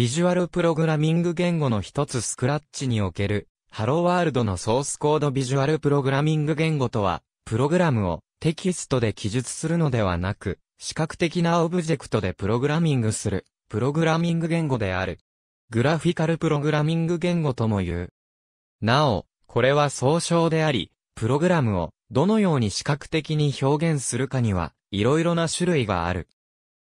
ビジュアルプログラミング言語の一つスクラッチにおける、ハローワールドのソースコードビジュアルプログラミング言語とは、プログラムをテキストで記述するのではなく、視覚的なオブジェクトでプログラミングする、プログラミング言語である。グラフィカルプログラミング言語とも言う。なお、これは総称であり、プログラムをどのように視覚的に表現するかには、いろいろな種類がある。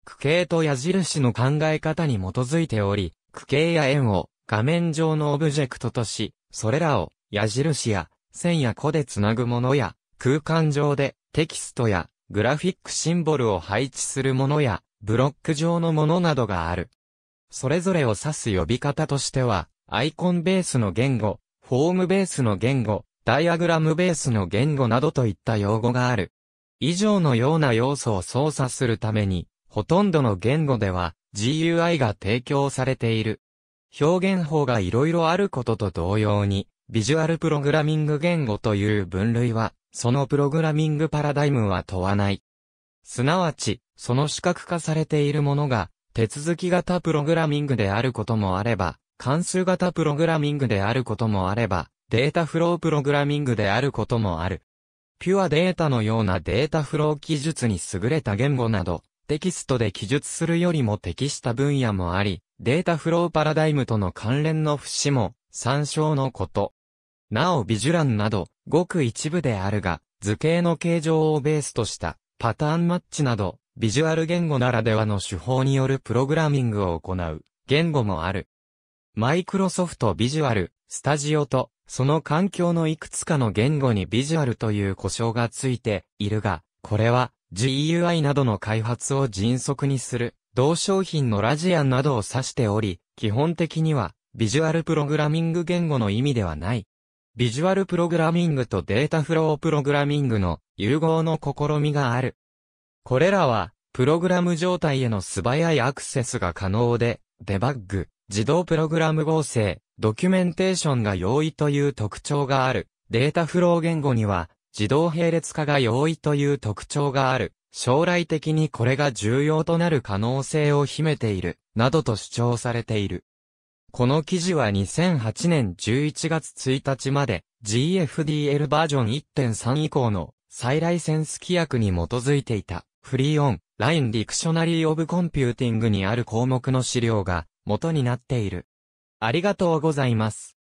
区形と矢印の考え方に基づいており、区形や円を画面上のオブジェクトとし、それらを矢印や線や弧でつなぐものや、空間上でテキストやグラフィックシンボルを配置するものや、ブロック上のものなどがある。それぞれを指す呼び方としては、アイコンベースの言語、フォームベースの言語、ダイアグラムベースの言語などといった用語がある。以上のような要素を操作するために、ほとんどの言語では GUI が提供されている。表現法がいろいろあることと同様に、ビジュアルプログラミング言語という分類は、そのプログラミングパラダイムは問わない。すなわち、その視覚化されているものが、手続き型プログラミングであることもあれば、関数型プログラミングであることもあれば、データフロープログラミングであることもある。ピュアデータのようなデータフロー技術に優れた言語など、テキストで記述するよりも適した分野もあり、データフローパラダイムとの関連の節も参照のこと。なおビジュランなど、ごく一部であるが、図形の形状をベースとしたパターンマッチなど、ビジュアル言語ならではの手法によるプログラミングを行う言語もある。マイクロソフトビジュアル、スタジオと、その環境のいくつかの言語にビジュアルという呼称がついているが、これは GUI などの開発を迅速にする、同商品のラジアンなどを指しており、基本的には、ビジュアルプログラミング言語の意味ではない。ビジュアルプログラミングとデータフロープログラミングの融合の試みがある。これらは、プログラム状態への素早いアクセスが可能で、デバッグ、自動プログラム合成、ドキュメンテーションが容易という特徴がある。データフロー言語には、自動並列化が容易という特徴がある。将来的にこれが重要となる可能性を秘めている、などと主張されている。この記事は2008年11月1日まで GFDL バージョン1.3以降の再ライセンス規約に基づいていたフリーオンラインディクショナリーオブコンピューティングにある項目の資料が元になっている。ありがとうございます。